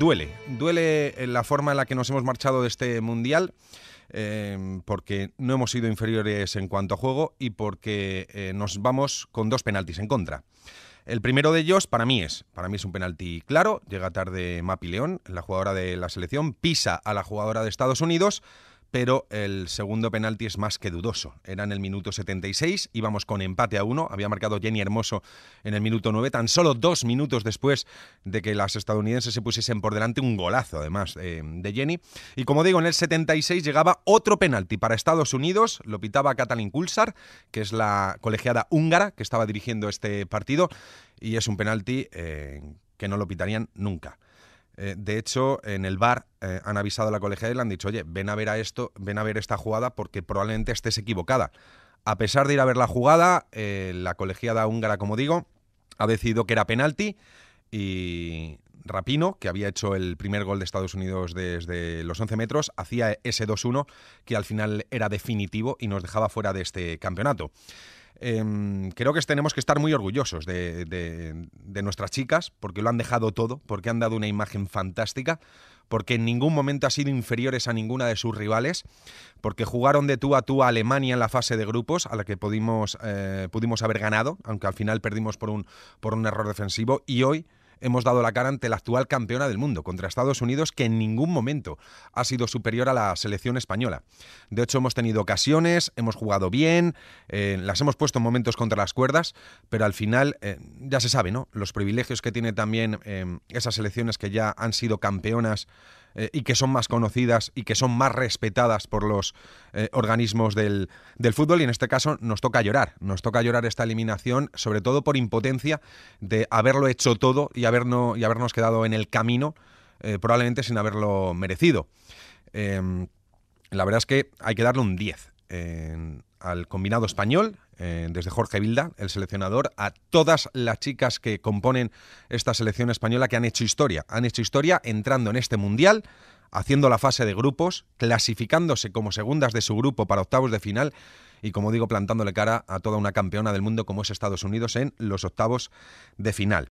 duele, duele eh, la forma en la que nos hemos marchado de este Mundial. Eh, porque no hemos sido inferiores en cuanto a juego y porque eh, nos vamos con dos penaltis en contra. El primero de ellos para mí es, para mí es un penalti claro, llega tarde Mapi León, la jugadora de la selección, pisa a la jugadora de Estados Unidos, pero el segundo penalti es más que dudoso. Era en el minuto 76, íbamos con empate a uno, había marcado Jenny Hermoso en el minuto 9, tan solo dos minutos después de que las estadounidenses se pusiesen por delante, un golazo además eh, de Jenny. Y como digo, en el 76 llegaba otro penalti para Estados Unidos, lo pitaba Katalin Kulsar, que es la colegiada húngara que estaba dirigiendo este partido, y es un penalti eh, que no lo pitarían nunca. Eh, de hecho, en el bar eh, han avisado a la colegiada y le han dicho, oye, ven a ver a esto, ven a ver esta jugada porque probablemente estés equivocada. A pesar de ir a ver la jugada, eh, la colegiada húngara, como digo, ha decidido que era penalti y Rapino, que había hecho el primer gol de Estados Unidos desde los 11 metros, hacía ese 2-1 que al final era definitivo y nos dejaba fuera de este campeonato. Em, creo que tenemos que estar muy orgullosos de, nuestras chicas, porque lo han dejado todo, porque han dado una imagen fantástica, porque en ningún momento han sido inferiores a ninguna de sus rivales, porque jugaron de tú a tú a Alemania en la fase de grupos, a la que pudimos, eh, pudimos haber ganado, aunque al final perdimos por un, por un error defensivo, y hoy hemos dado la cara ante la actual campeona del mundo, contra Estados Unidos, que en ningún momento ha sido superior a la selección española. De hecho, hemos tenido ocasiones, hemos jugado bien, eh, las hemos puesto en momentos contra las cuerdas, pero al final eh, ya se sabe, ¿no? Los privilegios que tiene también eh, esas selecciones que ya han sido campeonas eh, y que son más conocidas y que son más respetadas por los eh, organismos del, fútbol. Y en este caso nos toca llorar, nos toca llorar esta eliminación, sobre todo por impotencia de haberlo hecho todo y, habernos, y habernos quedado en el camino, eh, probablemente sin haberlo merecido. Em, la verdad es que hay que darle un 10 al combinado español eh, desde Jorge Vilda, el seleccionador, a todas las chicas que componen esta selección española que han hecho historia. Han hecho historia entrando en este mundial haciendo la fase de grupos, clasificándose como segundas de su grupo para octavos de final y, como digo, plantándole cara a toda una campeona del mundo como es Estados Unidos en los octavos de final.